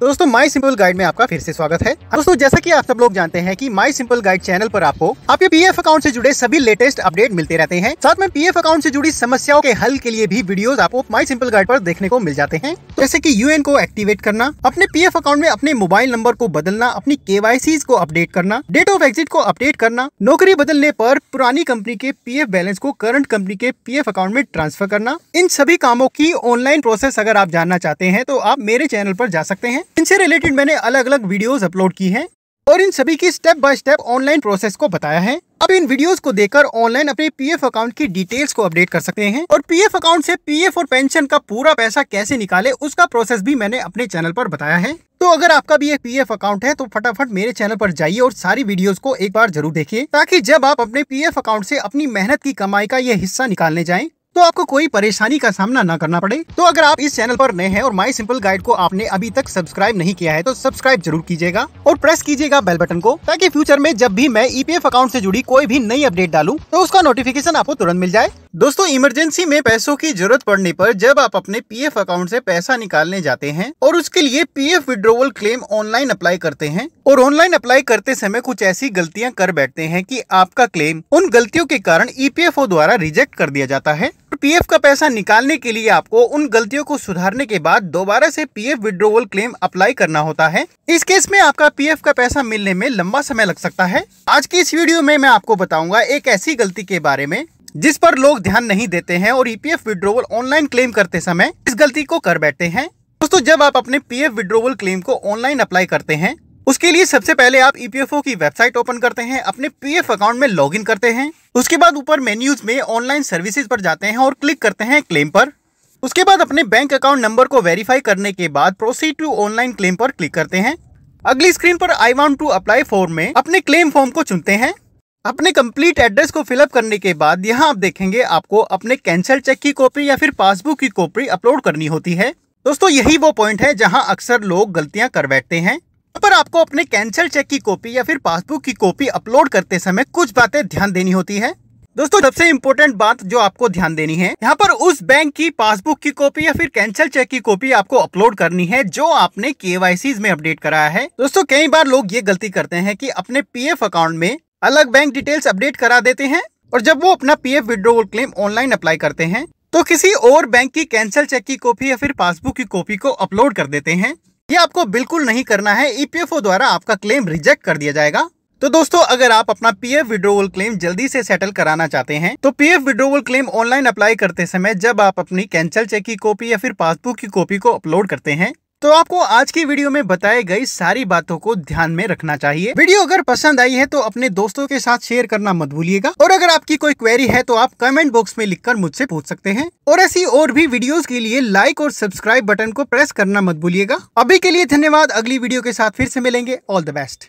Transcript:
तो दोस्तों my simple guide में आपका फिर से स्वागत है हाँ दोस्तों जैसा कि आप सब लोग जानते हैं कि माई सिंपल गाइड चैनल पर आपको आपके पीएफ अकाउंट से जुड़े सभी लेटेस्ट अपडेट मिलते रहते हैं साथ में पीएफ अकाउंट से जुड़ी समस्याओं के हल के लिए भी वीडियोस आपको माई सिंपल गाइड पर देखने को मिल जाते हैं जैसे की यूएन को एक्टिवेट करना अपने पी अकाउंट में अपने मोबाइल नंबर को बदलना अपनी के को अपडेट करना डेट ऑफ एग्जिट को अपडेट करना नौकरी बदलने आरोप पुरानी कंपनी के पी बैलेंस को करंट कंपनी के पी अकाउंट में ट्रांसफर करना इन सभी कामों की ऑनलाइन प्रोसेस अगर आप जानना चाहते हैं तो आप मेरे चैनल पर जा सकते हैं इनसे रिलेटेड मैंने अलग अलग वीडियोस अपलोड की हैं और इन सभी की step by step online process को बताया है अब इन वीडियोस को देखकर ऑनलाइन अपने पीएफ अकाउंट की डिटेल्स को अपडेट कर सकते हैं और पीएफ अकाउंट से पीएफ और पेंशन का पूरा पैसा कैसे निकाले उसका प्रोसेस भी मैंने अपने चैनल पर बताया है तो अगर आपका भी एक पीएफ अकाउंट है तो फटाफट मेरे चैनल पर जाइए और सारी वीडियोस को एक बार जरूर देखिए ताकि जब आप अपने पीएफ अकाउंट से अपनी मेहनत की कमाई का यह हिस्सा निकालने जाएं तो आपको कोई परेशानी का सामना न करना पड़े तो अगर आप इस चैनल पर नए हैं और माई सिंपल गाइड को आपने अभी तक सब्सक्राइब नहीं किया है तो सब्सक्राइब जरूर कीजिएगा और प्रेस कीजिएगा बेल बटन को ताकि फ्यूचर में जब भी मैं ईपीएफ e अकाउंट से जुड़ी कोई भी नई अपडेट डालूं तो उसका नोटिफिकेशन आपको तुरंत मिल जाए दोस्तों इमरजेंसी में पैसों की जरूरत पड़ने पर जब आप अपने पीएफ अकाउंट से पैसा निकालने जाते हैं और उसके लिए PF withdrawal claim online apply करते हैं और ऑनलाइन अप्लाई करते समय कुछ ऐसी गलतियां कर बैठते हैं कि आपका क्लेम उन गलतियों के कारण ईपीएफओ e द्वारा रिजेक्ट कर दिया जाता है पीएफ का पैसा निकालने के लिए आपको उन गलतियों को सुधारने के बाद दोबारा से पीएफ विड्रोवल क्लेम अप्लाई करना होता है इस केस में आपका पीएफ का पैसा मिलने में लंबा समय लग सकता है आज की इस वीडियो में मैं आपको बताऊंगा एक ऐसी गलती के बारे में जिस पर लोग ध्यान नहीं देते हैं और ईपीएफ विड्रोवल ऑनलाइन क्लेम करते समय इस गलती को कर बैठे हैं दोस्तों जब आप अपने पीएफ विड्रोवल क्लेम को ऑनलाइन अप्लाई करते हैं उसके लिए सबसे पहले आप ईपीएफओ e की वेबसाइट ओपन करते हैं अपने पीएफ अकाउंट में लॉगिन करते हैं उसके बाद ऊपर मेन्यूज में ऑनलाइन सर्विसेज पर जाते हैं और क्लिक करते हैं क्लेम पर उसके बाद अपने बैंक अकाउंट नंबर को वेरीफाई करने के बाद प्रोसीड टू ऑनलाइन क्लेम पर क्लिक करते हैं अगली स्क्रीन पर I want to apply form में अपने क्लेम फॉर्म को चुनते हैं अपने कंप्लीट एड्रेस को फिलअप करने के बाद यहाँ आप देखेंगे आपको अपने कैंसल चेक की कॉपी या फिर पासबुक की कॉपी अपलोड करनी होती है दोस्तों यही वो पॉइंट है जहाँ अक्सर लोग गलतियाँ कर बैठते हैं पर आपको अपने कैंसल चेक की कॉपी या फिर पासबुक की कॉपी अपलोड करते समय कुछ बातें ध्यान देनी होती है दोस्तों सबसे इम्पोर्टेंट बात जो आपको ध्यान देनी है यहाँ पर उस बैंक की पासबुक की कॉपी या फिर कैंसिल चेक की कॉपी आपको अपलोड करनी है जो आपने के में अपडेट कराया है दोस्तों कई बार लोग ये गलती करते हैं कि अपने पीएफ अकाउंट में अलग बैंक डिटेल्स अपडेट करा देते हैं और जब वो अपना PF withdrawal claim online apply करते हैं तो किसी और बैंक की कैंसल चेक की कॉपी या फिर पासबुक की कॉपी को अपलोड कर देते हैं ये आपको बिल्कुल नहीं करना है ईपीएफओ e द्वारा आपका क्लेम रिजेक्ट कर दिया जाएगा तो दोस्तों अगर आप अपना पीएफ विड्रोवल क्लेम जल्दी से सेटल कराना चाहते हैं तो PF withdrawal claim online apply करते समय जब आप अपनी कैंसल चेक की कॉपी या फिर पासबुक की कॉपी को अपलोड करते हैं तो आपको आज की वीडियो में बताई गई सारी बातों को ध्यान में रखना चाहिए वीडियो अगर पसंद आई है तो अपने दोस्तों के साथ शेयर करना मत भूलिएगा और अगर आपकी कोई क्वेरी है तो आप कमेंट बॉक्स में लिखकर मुझसे पूछ सकते हैं और ऐसी और भी वीडियोस के लिए लाइक और सब्सक्राइब बटन को प्रेस करना मत भूलिएगा अभी के लिए धन्यवाद अगली वीडियो के साथ फिर से मिलेंगे ऑल द बेस्ट